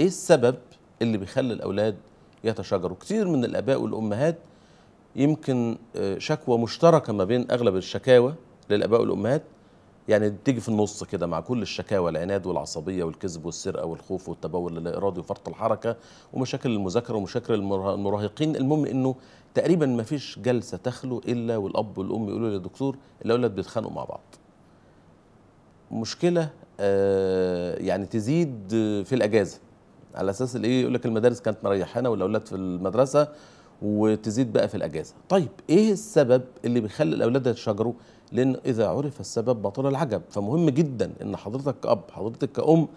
ايه السبب اللي بيخلي الاولاد يتشاجروا كتير من الاباء والامهات يمكن آه، شكوى مشتركه ما بين اغلب الشكاوى للاباء والامهات يعني تيجي في النص كده مع كل الشكاوى العناد والعصبيه والكذب والسرقه والخوف والتبول اللا ارادي وفرط الحركه ومشاكل المذاكره ومشاكل المراهقين المهم انه تقريبا ما فيش جلسه تخلو الا والاب والام يقولوا يا دكتور الاولاد بيتخانقوا مع بعض مشكله آه، يعني تزيد في الاجازه على اساس الايه يقول لك المدارس كانت مريحانه والاولاد في المدرسه وتزيد بقى في الاجازه طيب ايه السبب اللي بيخلي الاولاد يتشاجروا لان اذا عرف السبب بطل العجب فمهم جدا ان حضرتك كاب حضرتك كأم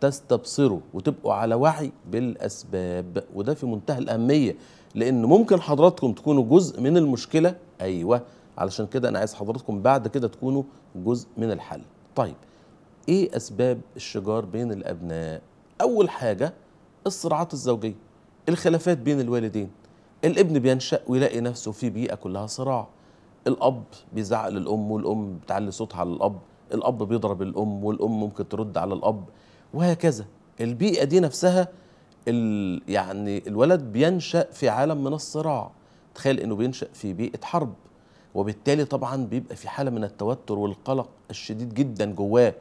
تستبصروا وتبقوا على وعي بالاسباب وده في منتهى الاهميه لان ممكن حضراتكم تكونوا جزء من المشكله ايوه علشان كده انا عايز حضراتكم بعد كده تكونوا جزء من الحل طيب ايه اسباب الشجار بين الابناء اول حاجه الصراعات الزوجية الخلافات بين الوالدين الابن بينشأ ويلاقي نفسه في بيئة كلها صراع الأب بيزعق للأم والأم بتعلي صوتها على الأب الأب بيضرب الأم والأم ممكن ترد على الأب وهكذا البيئة دي نفسها ال... يعني الولد بينشأ في عالم من الصراع تخيل انه بينشأ في بيئة حرب وبالتالي طبعا بيبقى في حالة من التوتر والقلق الشديد جدا جواه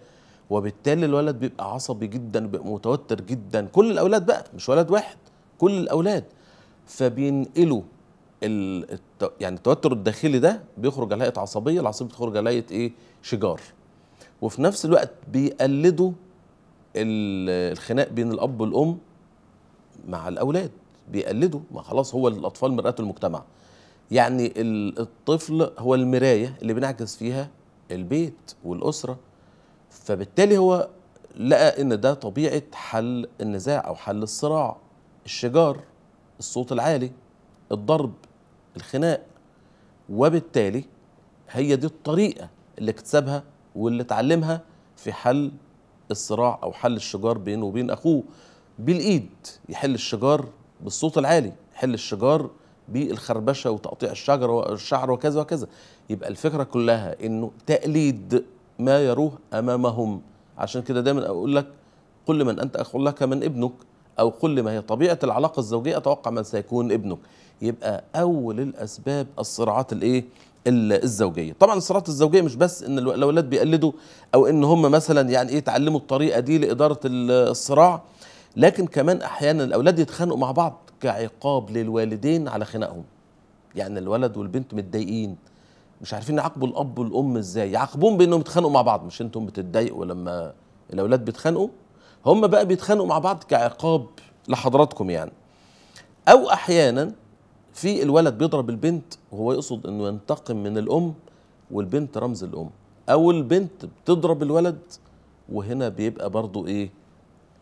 وبالتالي الولد بيبقى عصبي جدا بيبقى متوتر جدا كل الاولاد بقى مش ولد واحد كل الاولاد فبينقلوا ال... يعني التوتر الداخلي ده بيخرج على هيئه عصبيه العصبيه بتخرج على هيئه ايه شجار وفي نفس الوقت بيقلدوا الخناق بين الاب والام مع الاولاد بيقلدوا ما خلاص هو الاطفال مراه المجتمع يعني الطفل هو المرايه اللي بنعكس فيها البيت والاسره فبالتالي هو لقى ان ده طبيعه حل النزاع او حل الصراع الشجار الصوت العالي الضرب الخناق وبالتالي هي دي الطريقه اللي اكتسبها واللي اتعلمها في حل الصراع او حل الشجار بينه وبين اخوه بالايد يحل الشجار بالصوت العالي يحل الشجار بالخربشه وتقطيع الشجر والشعر وكذا وكذا يبقى الفكره كلها انه تقليد ما يروه امامهم عشان كده دايما اقول لك قل من انت اخ لك من ابنك او قل ما هي طبيعه العلاقه الزوجيه اتوقع من سيكون ابنك يبقى اول الاسباب الصراعات الايه الزوجيه طبعا الصراعات الزوجيه مش بس ان الاولاد بيقلدوا او ان هم مثلا يعني ايه يتعلموا الطريقه دي لاداره الصراع لكن كمان احيانا الاولاد يتخانقوا مع بعض كعقاب للوالدين على خناقهم يعني الولد والبنت متضايقين مش عارفين يعاقبوا الاب والام ازاي يعاقبوهم بانهم يتخانقوا مع بعض مش انتم بتتضايقوا لما الاولاد بيتخانقوا هم بقى بيتخانقوا مع بعض كعقاب لحضراتكم يعني او احيانا في الولد بيضرب البنت وهو يقصد انه ينتقم من الام والبنت رمز الام او البنت بتضرب الولد وهنا بيبقى برضو ايه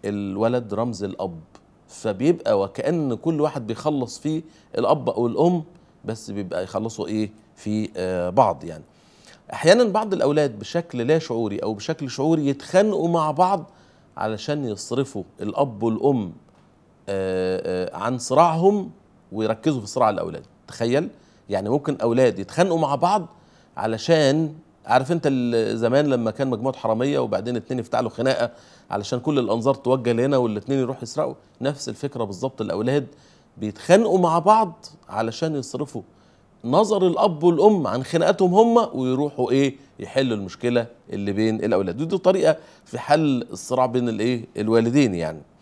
الولد رمز الاب فبيبقى وكأن كل واحد بيخلص فيه الأب أو الأم بس بيبقى يخلصوا إيه في آه، بعض يعني احيانا بعض الاولاد بشكل لا شعوري او بشكل شعوري يتخانقوا مع بعض علشان يصرفوا الاب والام آه، آه، عن صراعهم ويركزوا في صراع الاولاد تخيل يعني ممكن اولاد يتخانقوا مع بعض علشان عارف انت زمان لما كان مجموعه حراميه وبعدين اتنين يفتعلوا خناقه علشان كل الانظار توجه لهنا والاتنين يروحوا يسرقوا نفس الفكره بالظبط الاولاد بيتخانقوا مع بعض علشان يصرفوا نظر الاب والام عن خناقاتهم هم ويروحوا ايه يحلوا المشكله اللي بين الاولاد ودي طريقه في حل الصراع بين الايه الوالدين يعني